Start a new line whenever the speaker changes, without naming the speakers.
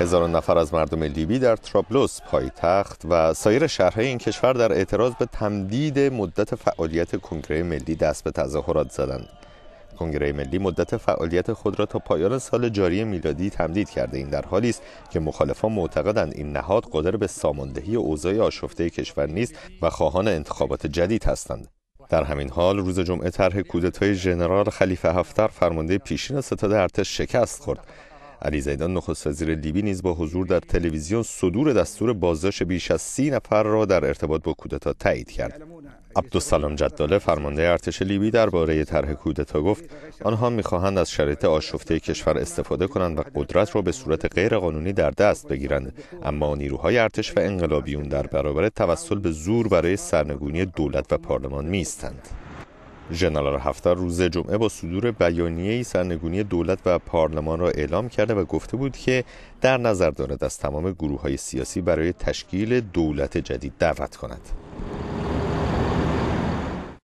هزاران نفر از مردم لیبی در ترابلوس پایتخت و سایر شهرهای این کشور در اعتراض به تمدید مدت فعالیت کنگره ملی دست به تظاهرات زدند. کنگره ملی مدت فعالیت خود را تا پایان سال جاری میلادی تمدید کرده این در حالی است که مخالفان معتقدند این نهاد قادر به ساماندهی اوضاع آشفته کشور نیست و خواهان انتخابات جدید هستند. در همین حال روز جمعه طرح کودتای ژنرال خلیفه هفتر فرمانده پیشین ستاد ارتش شکست خورد علی زیدان نخست وزیر لیبی نیز با حضور در تلویزیون صدور دستور بازداشت بیش از سی نفر را در ارتباط با کودتا تایید کرد عبدالسلام جداله فرمانده ارتش لیبی درباره طرح کودتا گفت آنها میخواهند از شرایط آشفته کشور استفاده کنند و قدرت را به صورت غیرقانونی در دست بگیرند اما نیروهای ارتش و انقلابیون در برابر توسل به زور برای سرنگونی دولت و پارلمان میستند ژنرال هفتر روز جمعه با صدور بیانیه سرنگونی دولت و پارلمان را اعلام کرده و گفته بود که در نظر دارد از تمام گروه های سیاسی برای تشکیل دولت جدید دعوت کند.